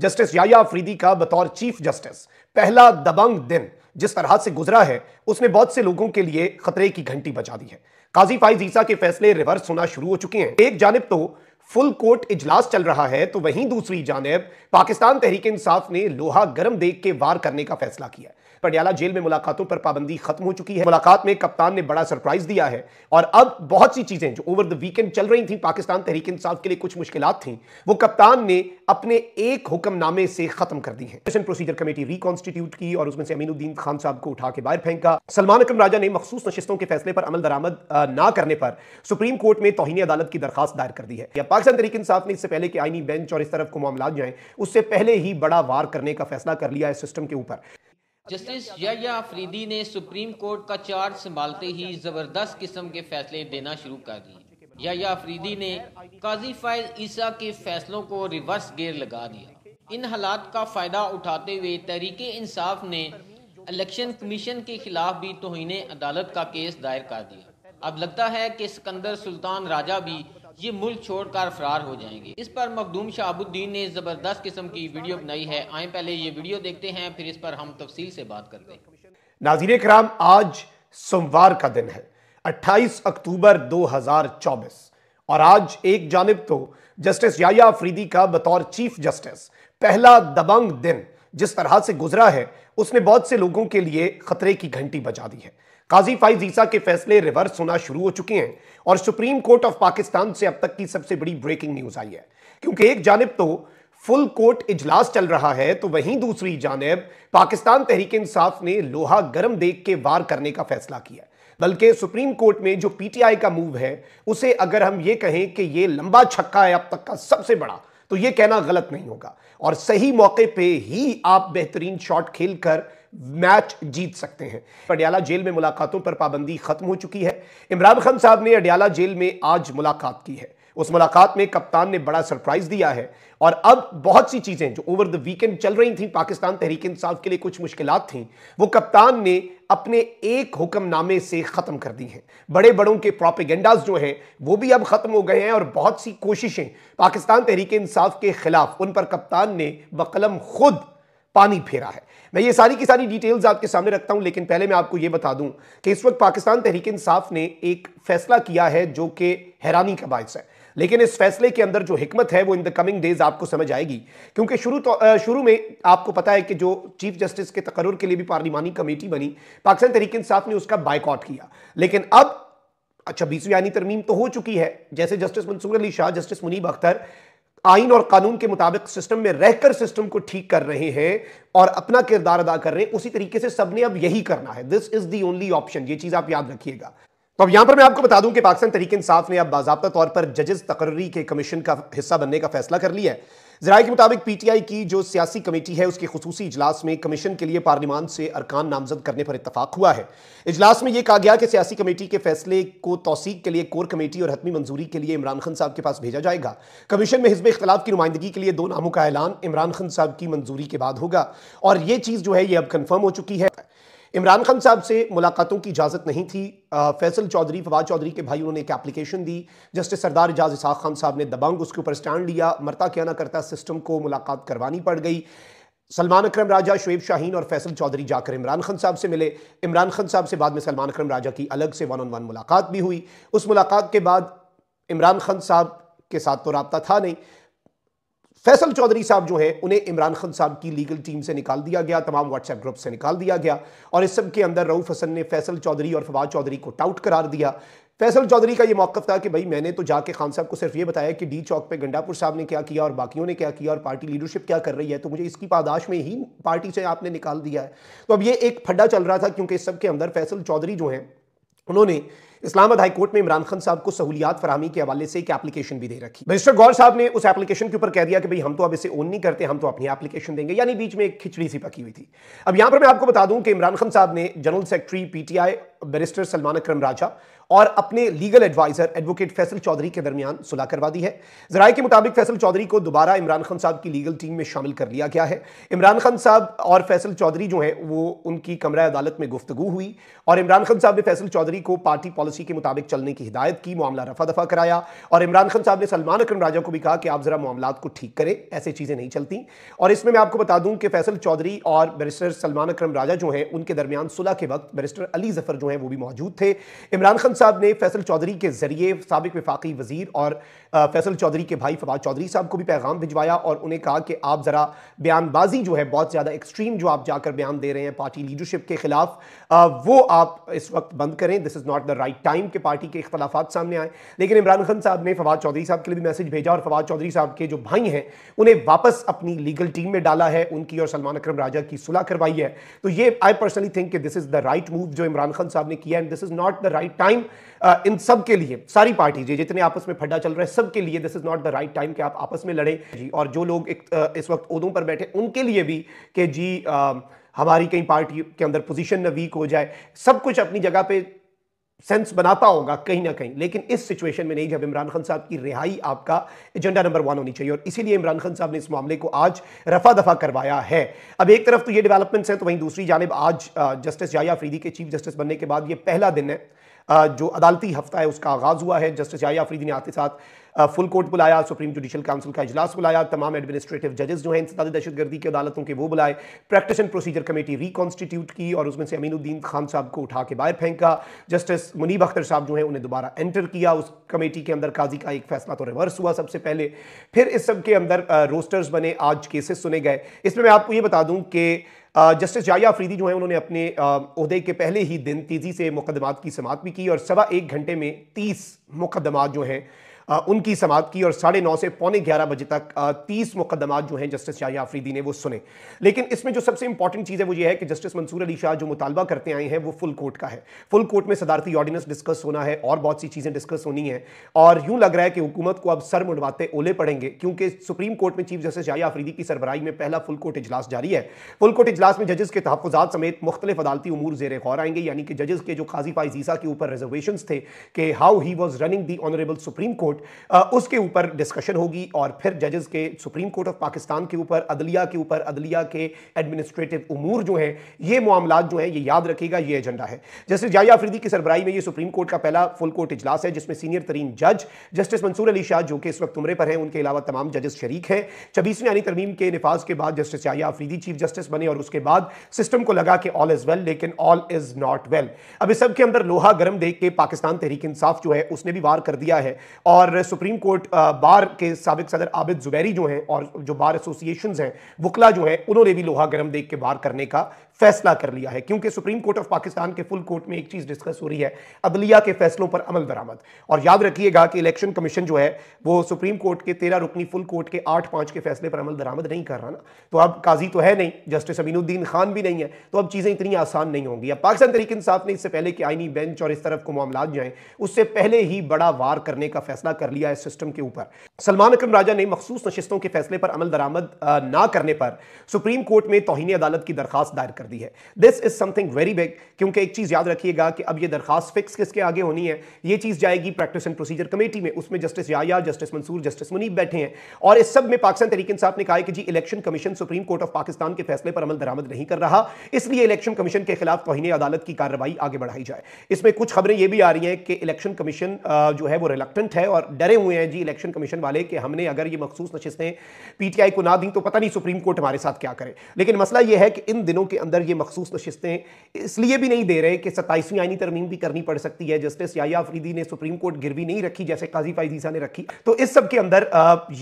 justice याया Afridi का बतौर chief justice पहला दबंग दिन जिस तरह से गुजरा है उसने बहुत से लोगों के लिए खतरे की घंटी बजा दी है काजी फाइज ईसा के फैसले रिवर्स होना शुरू हो चुके हैं एक जानब तो फुल कोर्ट इजलास चल रहा है तो वहीं दूसरी जानब पाकिस्तान तहरीक इंसाफ ने लोहा गर्म देख के वार करने का फैसला किया है पटियाला जेल में मुलाकातों पर पाबंदी खत्म हो चुकी है मुलाकात में कप्तान ने बड़ा सरप्राइज दिया है और अब बहुत सी चीजें जो ओवर द वीकेंड चल रही थी पाकिस्तान तहरीक इंसाफ के लिए कुछ मुश्किल थी वो कप्तान ने अपने एक हुक्मनामे से खत्म कर दी है प्रोसीजर कमेटी रिकॉन्स्टिट्यूट की और उसमें से अमीनुद्दीन खान साहब को उठा के बाहर फेंका सलमान अकरम राजा ने मखसूस नशिस्तों के फैसले पर अमल दरामद ना करने पर सुप्रीम कोर्ट में तोहनी अदालत की दरखास्त दायर कर दी है या पाकिस्तान तहरीक इंसाफ ने इससे पहले कि आईनी बेंच और इस तरफ को मामला जाए उससे पहले ही बड़ा वार करने का फैसला कर लिया है सिस्टम के ऊपर जस्टिस या अफरीदी ने सुप्रीम कोर्ट का चार्ज संभालते ही जबरदस्त किस्म के फैसले देना शुरू कर दिए या अफरीदी ने काजी फायद ईसा के फैसलों को रिवर्स गेयर लगा दिया इन हालात का फायदा उठाते हुए तहरीक इंसाफ ने इलेक्शन कमीशन के खिलाफ भी तोहिने अदालत का केस दायर कर दिया अब लगता है कि सिकंदर सुल्तान राजा भी ये मुल्क छोड़कर फरार हो जाएंगे इस पर मखदूम शाहबुद्दीन ने जबरदस्त किस्म की वीडियो बनाई है आए पहले ये वीडियो देखते हैं फिर इस पर हम तफसील से बात करते हैं नाजीर कराम आज सोमवार का दिन है 28 अक्टूबर 2024 और आज एक जानब तो जस्टिस याया अफरीदी का बतौर चीफ जस्टिस पहला दबंग दिन जिस तरह से गुजरा है उसने बहुत से लोगों के लिए खतरे की घंटी बजा दी है काजी फाइज ईसा के फैसले रिवर्स होना शुरू हो चुके हैं और सुप्रीम कोर्ट ऑफ पाकिस्तान से अब तक की सबसे बड़ी ब्रेकिंग न्यूज आई है क्योंकि एक जानब तो फुल कोर्ट इजलास चल रहा है तो वहीं दूसरी जानब पाकिस्तान तहरीक इंसाफ ने लोहा गर्म देख के वार करने का फैसला किया बल्कि सुप्रीम कोर्ट में जो पीटीआई का मूव है उसे अगर हम ये कहें कि ये लंबा छक्का है अब तक का सबसे बड़ा तो ये कहना गलत नहीं होगा और सही मौके पे ही आप बेहतरीन शॉट खेलकर मैच जीत सकते हैं अडियाला जेल में मुलाकातों पर पाबंदी खत्म हो चुकी है इमरान खान साहब ने अडियाला जेल में आज मुलाकात की है उस मुलाकात में कप्तान ने बड़ा सरप्राइज दिया है और अब बहुत सी चीज़ें जो ओवर द वीकेंड चल रही थी पाकिस्तान तहरीक इंसाफ के लिए कुछ मुश्किल थी वो कप्तान ने अपने एक हुक्मनामे से ख़त्म कर दी हैं बड़े बड़ों के प्रोपेगेंडाज जो हैं वो भी अब ख़त्म हो गए हैं और बहुत सी कोशिशें पाकिस्तान तहरीक इंसाफ के ख़िलाफ़ उन पर कप्तान ने बकलम खुद पानी फेरा है मैं ये सारी की सारी डिटेल्स आपके सामने रखता हूं लेकिन पहले मैं आपको ये बता दूं कि इस वक्त पाकिस्तान तहरीक इंसाफ ने एक फैसला किया है जो कि हैरानी का बायस है लेकिन इस फैसले के अंदर जो हिकमत है वो इन द कमिंग डेज आपको समझ आएगी क्योंकि शुरू तो शुरू में आपको पता है कि जो चीफ जस्टिस के तकर के लिए भी पार्लिमानी कमेटी बनी पाकिस्तान तहरीक इंसाफ ने उसका बाइकआउट किया लेकिन अब छब्बीसवीं अच्छा, यानी तरमीम तो हो चुकी है जैसे जस्टिस मंसूर अली शाह जस्टिस मुनीब अख्तर आइन और कानून के मुताबिक सिस्टम में रहकर सिस्टम को ठीक कर रहे हैं और अपना किरदार अदा कर रहे हैं उसी तरीके से सबने अब यही करना है this is the only option ये चीज आप याद रखिएगा तो अब यहां पर मैं आपको बता दूं कि पाकिस्तान तरीके इंसाफ ने अब बाजाबा तौर पर जजेस तकर्री के कमीशन का हिस्सा बनने का फैसला कर लिया है जराये के मुताबिक पीटीआई की जो सियासी कमेटी है उसके खसूसी इजलास में कमीशन के लिए पार्लिमान से अरकान नामजद करने पर इतफाक हुआ है इजलास में यह कहा गया कि सियासी कमेटी के फैसले को तोसीक के लिए कोर कमेटी और हतमी मंजूरी के लिए इमरान खान साहब के पास भेजा जाएगा कमीशन में हिजब इख्तलाफ की नुमाइंदगी के लिए दो नामों का ऐलान इमरान खान साहब की मंजूरी के बाद होगा और ये चीज़ जो है ये अब कन्फर्म हो चुकी है इमरान खान साहब से मुलाकातों की इजाज़त नहीं थी फैसल चौधरी फवाद चौधरी के भाई उन्होंने एक एप्लीकेशन दी जस्टिस सरदार एजाज इसाक खान साहब ने दबंग उसके ऊपर स्टैंड लिया मरता क्या ना करता सिस्टम को मुलाकात करवानी पड़ गई सलमान अक्रम राजा शुएब शाहीन और फैसल चौधरी जाकर इमरान खान साहब से मिले इमरान खान साहब से बाद में सलमान अक्रम राजा की अलग से वन ऑन वन मुलाकात भी हुई उस मुलाकात के बाद इमरान खान साहब के साथ तो रबता था नहीं फैसल चौधरी साहब जो है उन्हें इमरान खान साहब की लीगल टीम से निकाल दिया गया तमाम व्हाट्सएप ग्रुप से निकाल दिया गया और इस सब के अंदर रऊफ हसन ने फैसल चौधरी और फवाद चौधरी को टाउट करार दिया फैसल चौधरी का ये मौका था कि भाई मैंने तो जाके खान साहब को सिर्फ ये बताया कि डी चौक पे गंडापुर साहब ने क्या किया और बाकियों ने क्या किया और पार्टी लीडरशिप क्या कर रही है तो मुझे इसकी पादाश में ही पार्टी से आपने निकाल दिया है तो अब ये एक फड्डा चल रहा था क्योंकि इस सब के अंदर फैसल चौधरी जो है उन्होंने इस्लामाबाद हाईकोर्ट में इमरान खान साहब को सहूलियात फरामी के हवाले से एक एप्लीकेशन भी दे रखी मिस्टर गौर साहब ने उस एप्लीकेशन के ऊपर कह दिया कि भाई हम तो अब इसे ओन नहीं करते हम तो अपनी एप्लीकेशन देंगे यानी बीच में एक खिचड़ी सी पकी हुई थी अब यहां पर मैं आपको बता दूं कि इमरान खान साहब ने general secretary PTI barrister Salman Akram Raja और अपने legal adviser advocate Faisal Chaudhry के दरमियान सुलह करवा दी है जराये के मुताबिक फैसल चौधरी को दोबारा इमरान खान साहब की लीगल टीम में शामिल कर लिया गया है इमरान खान साहब और फैसल चौधरी जो है वो उनकी कमरा अदालत में गुफ्तगु हुई और इमरान खान साहब ने फैसल चौधरी को पार्टी पॉलिसी के मुताबिक चलने की हिदायत की मामला रफा दफा कराया और इमरान खान साहब ने सलमान अक्रम राजा को भी कहा कि आप जरा मामला को ठीक करें ऐसी चीज़ें नहीं चलती और इसमें मैं आपको बता दूं कि फैसल चौधरी और बैरिस्टर सलमान अक्रम राजा जो है उनके दरमियान सुलह के वक्त बैरिस्टर अली जफर जो है वो भी मौजूद थे इमरान खान साहब ने फैसल चौधरी के जरिए सबक विफाकी वजीर और फैसल चौधरी के भाई फवाद चौधरी साहब को भी पैगाम भिजवाया और उन्हें कहा कि आप ज़रा बयानबाजी जो है बहुत ज़्यादा एक्सट्रीम जो आप जाकर बयान दे रहे हैं पार्टी लीडरशिप के खिलाफ वो आप इस वक्त बंद करें this is not the right time के पार्टी के इख्तलाफा सामने आए लेकिन इमरान खान साहब ने फवाद चौधरी साहब के लिए भी मैसेज भेजा और फवाद चौधरी साहब के जो भाई हैं उन्हें वापस अपनी लीगल टीम में डाला है उनकी और सलमान अक्रम राजा की सुलह करवाई है तो ये I personally think this is the right move जो इमरान खान साहब ने किया and this is not the right time time इन सब के लिए सारी पार्टीज ये जितने आपस में फड्डा चल रहा है सबके लिए this is not the right time कि आप आपस में लड़ें जी और जो लोग एक, इस वक्त उदों पर बैठे उनके लिए भी कि जी आ, हमारी कहीं पार्टी के अंदर पोजीशन न वीक हो जाए सब कुछ अपनी जगह पे सेंस बनाता होगा कहीं ना कहीं लेकिन इस सिचुएशन में नहीं जब इमरान खान साहब की रिहाई आपका एजेंडा नंबर वन होनी चाहिए और इसीलिए इमरान खान साहब ने इस मामले को आज रफा दफा करवाया है अब एक तरफ तो ये डेवलपमेंट्स हैं तो वहीं दूसरी जानब आज जस्टिस जाया फरीदी के चीफ जस्टिस बनने के बाद ये पहला दिन है जो अदालती हफ्ता है उसका आगाज़ हुआ है जस्टिस आया आफरीदी ने आते साथ फुल कोर्ट बुलाया सुप्रीम जुडिशल काउंसिल का इजलास बुलाया तमाम एडमिनिस्ट्रेटिव जजेस जो हैं दहशत दहशतगर्दी की अदालतों के वो बुलाए practice and procedure committee reconstitute की और उसमें से अमीनुद्दीन खान साहब को उठा के बाहर फेंका जस्टिस मुनीब अख्तर साहब जो हैं उन्हें दोबारा एंटर किया उस कमेटी के अंदर काजी का एक फैसला तो रिवर्स हुआ सबसे पहले फिर इस सब के अंदर रोस्टर्स बने आज केसेस सुने गए इसमें मैं आपको ये बता दूँ कि जस्टिस जाया अफरीदी जो है उन्होंने अपने अहदे के पहले ही दिन तेज़ी से मुकदमात की समाप्त भी की और सवा एक घंटे में तीस मुकदमात जो हैं उनकी समाप्त की और साढ़े नौ से पौने ग्यारह बजे तक तीस मुकदमा जो हैं जस्टिस शाह आफरीदी ने वो सुने लेकिन इसमें जो सबसे इंपॉर्टेंट चीज़ है वो ये है कि जस्टिस मंसूर अली शाह जो मुतालबा करते आए हैं वो फुल कोर्ट का है फुल कोर्ट में सदारती ऑर्डिनेंस डिस्कस होना है और बहुत सी चीज़ें डिस्कस होनी है और यूँ लग रहा है कि हुकूमत को अब सर मुड़वाते ओले पड़ेंगे क्योंकि सुप्रीम कोर्ट में चीफ जस्टिस शाह आफरीदी की सरबराही में पहला फुल कोर्ट इजलास जारी है फुल कोर्ट इजलास में जजेस के तहफात समेत मुख्तलिफ अदालती उमूर जेर गौर आएंगे यानी कि जजेस के जो खाजी जीसा के ऊपर रिजर्वेशन थे कि how he was running the honourable supreme court उसके ऊपर डिस्कशन होगी और फिर जजेस के सुप्रीम कोर्ट ऑफ पाकिस्तान के ऊपर अदलिया के ऊपर अदलिया के एडमिनिस्ट्रेटिव उमूर जो हैं ये मामला जो हैं ये याद रखेगा ये एजेंडा है जैसे जाया आफरीदी की सरबराई में ये सुप्रीम कोर्ट का पहला फुल कोर्ट इजलास है जिसमें सीनियर तरीन जज जस्टिस मंसूर अली शाह जो कि इस वक्त उम्रे पर हैं उनके अलावा तमाम जजेस शरीक हैं छब्बीसवीं यानी तरमीम के नफाज के बाद जस्टिस जाया आफरीदी चीफ जस्टिस बने और उसके बाद सिस्टम को लगा कि ऑल इज़ वेल लेकिन ऑल इज़ नॉट वेल अब इस सब के अंदर लोहा गर्म देख के पाकिस्तान तहरीक इंसाफ जो है उसने भी वार कर दिया है और और सुप्रीम कोर्ट बार के सबक सदर आबिद जुबैरी जो हैं और जो बार एसोसिएशन हैं वकला जो हैं उन्होंने भी लोहा गर्म देख के बार करने का फैसला कर लिया है क्योंकि सुप्रीम कोर्ट ऑफ पाकिस्तान के फुल कोर्ट में एक चीज डिस्कस हो रही है अदलिया के फैसलों पर अमल दरामद और याद रखिएगा कि इलेक्शन कमीशन जो है वो सुप्रीम कोर्ट के तेरह रुकनी फुल कोर्ट के आठ पांच के फैसले पर अमल दरामद नहीं कर रहा ना तो अब काजी तो है नहीं जस्टिस अमीनुद्दीन खान भी नहीं है तो अब चीजें इतनी आसान नहीं होंगी अब पाकिस्तान तरीके इंसाफ ने इससे पहले कि आईनी बेंच और इस तरफ को मामला जाए उससे पहले ही बड़ा वार करने का फैसला कर लिया है सिस्टम के ऊपर सलमान अक्रम राजा ने मखसूस नशिस्तों के फैसले पर अमल दरामद ना करने पर सुप्रीम कोर्ट में तोहनी अदालत की दरखास्त दायर कर दी है this is something very big क्योंकि एक चीज़ याद रखिएगा कि अब ये दरखास्त फिक्स किसके आगे होनी है ये चीज़ जाएगी प्रैक्टिस एंड प्रोसीजर कमेटी में उसमें justice Yahya justice Mansoor justice Muneeb बैठे हैं और इस सब में पाकिस्तान तरीकिन साहब ने कहा कि जी election commission supreme court of Pakistan के फैसले पर अमल दरामद नहीं कर रहा इसलिए इलेक्शन कमीशन के खिलाफ तोहनी अदालत की कार्रवाई आगे बढ़ाई जाए इसमें कुछ खबरें यह भी आ रही हैं कि इलेक्शन कमीशन जो है वो रिलेक्टेंट है और डरे हुए हैं जी इलेक्शन कमीशन वाले कि हमने अगर ये मखसूस नशिस्तें पीटीआई को ना दी तो पता नहीं सुप्रीम कोर्ट हमारे साथ क्या करे लेकिन मसला यह है कि इन दिनों के अंदर अंदर ये मखसूस नशस्तें इसलिए भी नहीं दे रहे कि सत्ताईसवीं आइनी तरमीम भी करनी पड़ सकती है जस्टिस याया अफरीदी ने सुप्रीम कोर्ट गिरवी नहीं रखी जैसे काजी फायदीसा ने रखी तो इस सब के अंदर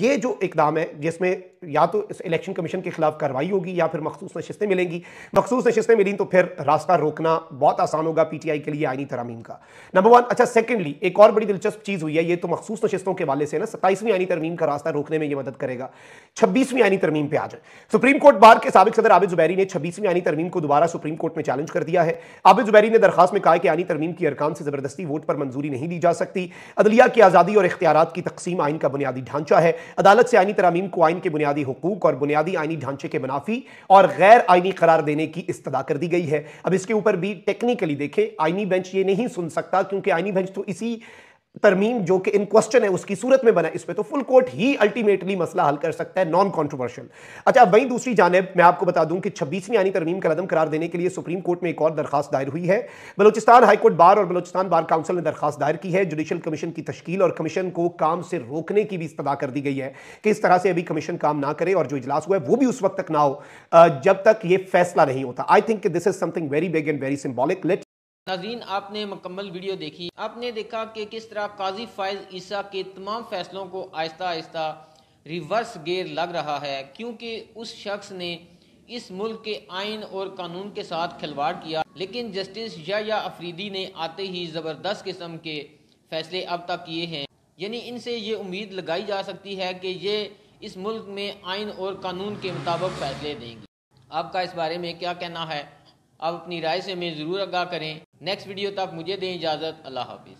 ये जो इकदाम है जिसमें या तो इस इलेक्शन कमीशन के खिलाफ कार्रवाई होगी या फिर मखसूस नशस्तें मिलेंगी मखसूस नशस्तें मिली तो फिर रास्ता रोकना बहुत आसान होगा पीटीआई के लिए आइनी तरमीम का नंबर वन अच्छा सेकेंडली एक और बड़ी दिलचस्प चीज़ हुई है ये तो मखसूस नशस्तों के वाले से ना सत्ताईसवीं आइनी तरमीम का रास्ता रोकने में यह मदद करेगा छब्बीसवीं आइनी तरमीम पर आ जाए सुप्रीम कोर्ट बार के सबक सदर आबिद जुबैरी ने छब्बीसवीं आइनी तरमीम तरमीम को दोबारा सुप्रीम कोर्ट में चैलेंज कर दिया है आबिद जुबैरी ने दरखास्त में कहा कि आनी तरमीम की अरकान से ज़बरदस्ती वोट पर मंजूरी नहीं दी जा सकती अदलिया की आज़ादी और इख्तियार की तकसीम आइन का बुनियादी ढांचा है अदालत से आनी तरमीम को आइन के बुनियादी हकूक और बुनियादी आइनी ढांचे के मुनाफी और गैर आइनी करार देने की इस्तदा कर दी गई है अब इसके ऊपर भी टेक्निकली देखें आइनी बेंच ये नहीं सुन सकता क्योंकि आइनी बेंच तो इसी तरमीम जो कि इन क्वेश्चन है उसकी सूरत में बना इस पर तो फुल कोर्ट ही अल्टीमेटली मसला हल कर सकता है नॉन कॉन्ट्रोवर्शियल अच्छा वहीं दूसरी जानब मैं आपको बता दूं कि छब्बीसवीं यानी तरमीम का कदम करार देने के लिए सुप्रीम कोर्ट में एक और दरखास्त दायर हुई है बलोचिस्तान हाईकोर्ट बार और बलोचिस्तान बार काउंसिल ने दरखास्त दायर की है जुडिशल कमीशन की तश्कील और कमीशन को काम से रोकने की भी इस्तः कर दी गई है कि इस तरह से अभी कमीशन काम ना करे और जो इजलास हुआ है वो भी उस वक्त तक ना हो जब तक ये फैसला नहीं होता I think this is something very big and very symbolic लेट नाजीन आपने मुकम्मल वीडियो देखी आपने देखा कि किस तरह काजी फायज ईसा के तमाम फैसलों को आहिस्ता आहिस्ता रिवर्स गेयर लग रहा है क्योंकि उस शख्स ने इस मुल्क के आइन और कानून के साथ खिलवाड़ किया लेकिन जस्टिस या अफरीदी ने आते ही ज़बरदस्त किस्म के फैसले अब तक किए हैं यानी इनसे ये उम्मीद लगाई जा सकती है कि ये इस मुल्क में आइन और कानून के मुताबिक फैसले देंगी आपका इस बारे में क्या कहना है आप अपनी राय से हमें ज़रूर आगाह करें नेक्स्ट वीडियो तक मुझे दें इजाज़त अल्लाह हाफिज़